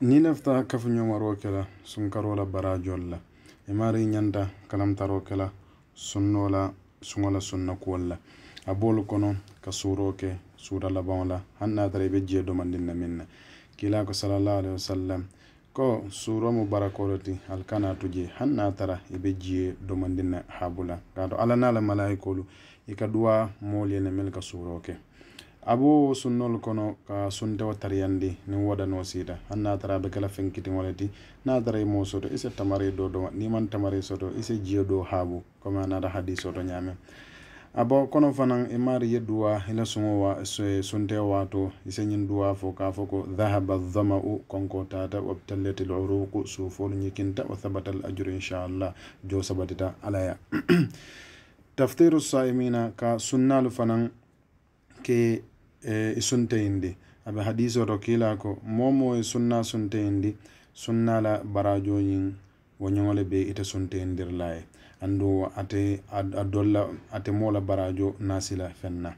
ni lafta kafuñomaro kela sunkarola barajol la imari ñanta kalamtaro kela sunnola suŋola sunna kuwol la a bolu kono ka suro ke sura labaŋo la han na tara i be jee domandin na min na kila ko salallahu alihi wasallam ko suro mu barakolo ti ali ka natu je han na tara i be jee domandin na habula kaato ala na la malayikolu i ka duwa moolu ye na mel ka suro ke abu sunnol kono ka suntewa taryandi nin wadano sida han nataraɓe kala fenkitiwoleti natara mo soto ise tamare do do niman tamare soto ise jiyo do haabu comme anata haadi soto ñaame abo kono fanan e maari ye duwa ila e suŋowa e suntee waato ise ñin duwa fo ka fo ko dhahaba dhama u konko tata wa btallati l uruku suufoolu ñikinta wa thabata l ajuru inchallah jo sabatita alaya taftiru saimina ka sunnalu fanan hakke e, e sunteyindi aɓe hadise to kiila ko momo e sunna sunteyindi sunnala barajoyin wo ñogole ɓe ita sunteyindirla e andu ate a dolla ate moola barajo nasila fenna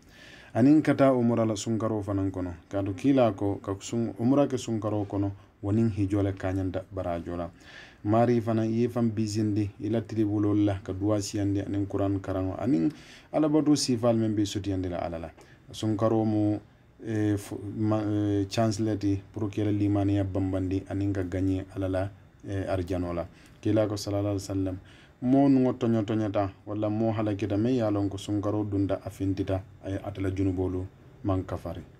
anin kata umurala sunkaro fanan kono kato kiila ko ka umurake sunkaro kono wonin hijole kañanta barajola mari fana ye fan bisindi ilattili wulol la ka duwa siyandi anin kuran karano anin alabatu sifal men ɓe sutiyandila alala sunkaro mu eh, eh, chance leti pour kela limaniya bambandi anin ka gagne alala eh, arjano la kila ko sallallahu alaihi wasallam mo nuŋo toño toñata walla mo halakita meŋ ye a loŋ ko sunkaro dunda a fintita a ye atala junubolu maŋ kafari